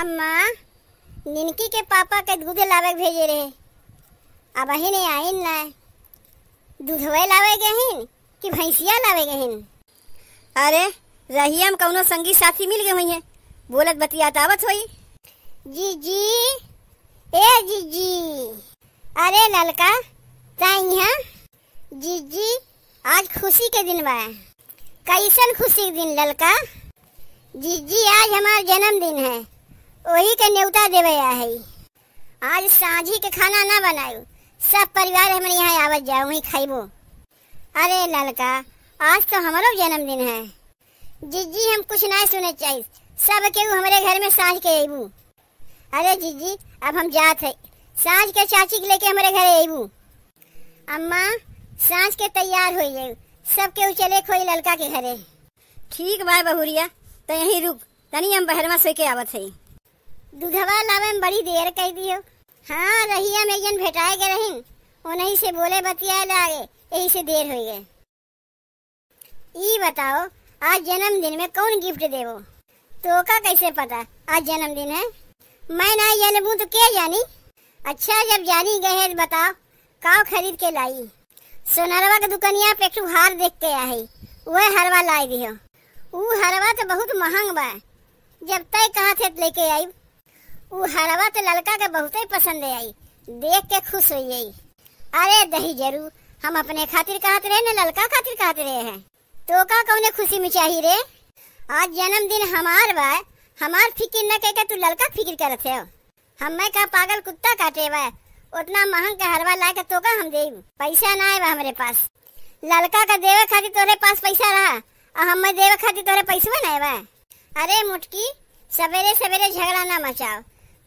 अम्मा निनकी के पापा के दूध लावे भेजे रहे अब नहीं आई ना दूधवे लावे गहिन कि भैंसिया लावे गहिन अरे रही हम कौनो संगी साथी मिल गए हैं बोलत बतिया आवत हुई जी जी ए जी जी अरे ललका ताई है जी जी आज खुशी के दिन बा कैसन खुशी के दिन ललका जी जी आज हमारा जन्मदिन है वही के न्योता देवे आ है आज सांझी के खाना ना बनायू सब परिवार हमरे यहाँ आवत जाओ वही खाइबो अरे ललका आज तो हमारो जन्मदिन है जीजी हम कुछ ना सुने चाहिए सब के हमारे घर में सांझ के अबू अरे जीजी अब हम जात है सांझ के चाची के लेके हमारे घर अबू अम्मा सांझ के तैयार हो जाए सब के चले खोई ललका के घरे ठीक बा बहुरिया तो यही रुक तनी हम बहरमा से के आवत है दुधवा लावे में बड़ी देर कह दियो हाँ रहिया में जन भेटाए के रही उन्हीं से बोले बतिया लागे यही से देर हो गए ई बताओ आज जन्मदिन में कौन गिफ्ट देवो तो का कैसे पता आज जन्मदिन है मैं ना जलबू तो क्या जानी अच्छा जब जानी गए बताओ काव खरीद के लाई सोनरवा के दुकानिया पे एक हार देख के आई वह हरवा लाई दियो वो हरवा तो बहुत महंग बा जब तय कहा थे लेके आई हरवा तो ललका के बहुत ही पसंद आई देख के खुश हो गई अरे दही जरू हम अपने खातिर कहते रहे ना ललका खातिर कहते रहे हैं तो का कौने खुशी में चाहिए रे आज जन्मदिन हमार बा हमार फिक्र न कह के तू ललका फिक्र कर रहे हो हम मैं का पागल कुत्ता काटे बा उतना महंग का हरवा ला के तो का हम दे पैसा ना आए हमारे पास ललका का देवे खातिर तोरे पास पैसा रहा और हम देवे खातिर तोरे पैसा ना आए अरे मुटकी सवेरे सवेरे झगड़ा ना मचाओ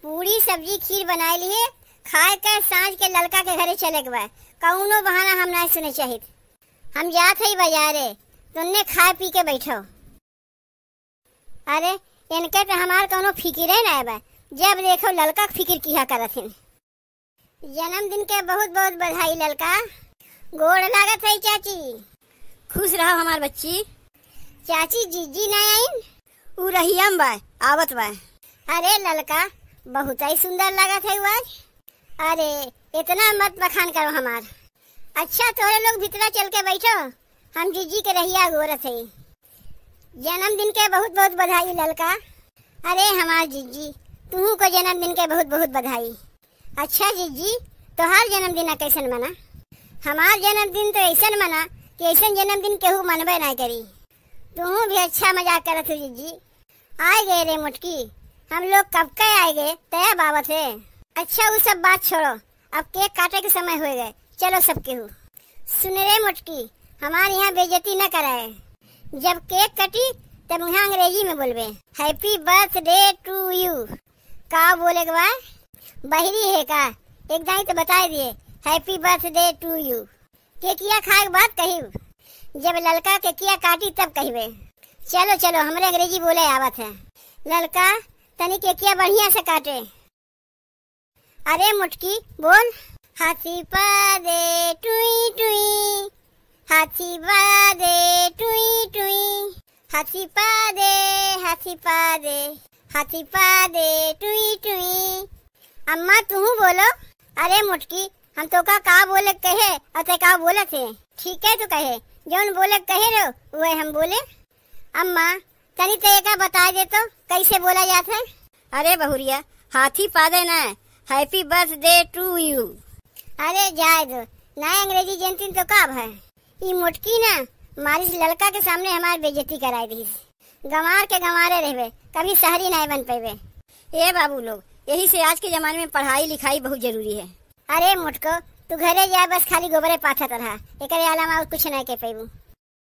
पूरी सब्जी खीर बनाई लिए खाए के साँझ के लड़का के घरे चले गए कौनो बहाना हम नहीं सुने चाहिए हम जात है बाजारे तुमने खाए पी के बैठो अरे इनके तो हमार कौनो फिक्र है ना बा जब देखो लड़का फिक्र किया करथिन जन्मदिन के बहुत बहुत बधाई लड़का गोड़ लागत है चाची खुश रहो हमार बच्ची चाची जीजी ना आईन रही हम बा आवत बा अरे लड़का बहुत ही सुंदर लगा था आज अरे इतना मत बखान करो हमार अच्छा तोरे लोग भीतरा चल के बैठो हम जीजी के रहिया गोरत है जन्मदिन के बहुत बहुत बधाई ललका अरे हमार जीजी तुहू को जन्मदिन के बहुत बहुत बधाई अच्छा जीजी तोहार जन्मदिन कैसन मना हमार जन्मदिन तो ऐसा मना कि ऐसा जन्मदिन केहू मनबे ना करी तुहू भी अच्छा मजाक करत हो जीजी आए गए रे मुटकी हम लोग कब के आएंगे तय बाबा थे अच्छा वो सब बात छोड़ो अब केक काटे के समय हो गए चलो सबके हो सुन रे मुटकी हमारे यहाँ बेजती न कराए जब केक कटी तब यहाँ अंग्रेजी में बोलवे हैप्पी बर्थडे टू यू का बोले बा बहरी है का एक दाई तो बता दिए हैप्पी बर्थडे टू यू केकिया खाए के बाद कही जब ललका केकिया काटी तब कहबे चलो चलो हमारे अंग्रेजी बोले आवत है ललका तनी केकिया बढ़िया से काटे अरे मुटकी बोल हाथी पादे टुई टुई हाथी पादे टुई टुई हाथी पादे हाथी पादे हाथी पादे टुई टुई अम्मा तू बोलो अरे मुटकी हम तो का का बोले कहे अते का बोले थे ठीक है तो कहे जो बोले कहे रहो वह हम बोले अम्मा तनी तरीका तो बता दे तो कैसे बोला जाता है अरे बहुरिया हाथी पा देना हैप्पी बर्थडे टू यू अरे जाए दो नए अंग्रेजी जयंती तो कब है ये मुटकी ना मारिस लड़का के सामने हमारी बेजती कराई दी गंवार के गंवारे रह कभी शहरी नहीं बन पे ये बाबू लोग यही से आज के जमाने में पढ़ाई लिखाई बहुत जरूरी है अरे मुटको तू घरे जाए बस खाली गोबरे पाथा तरह तो एक अलावा और कुछ नहीं कह पेबू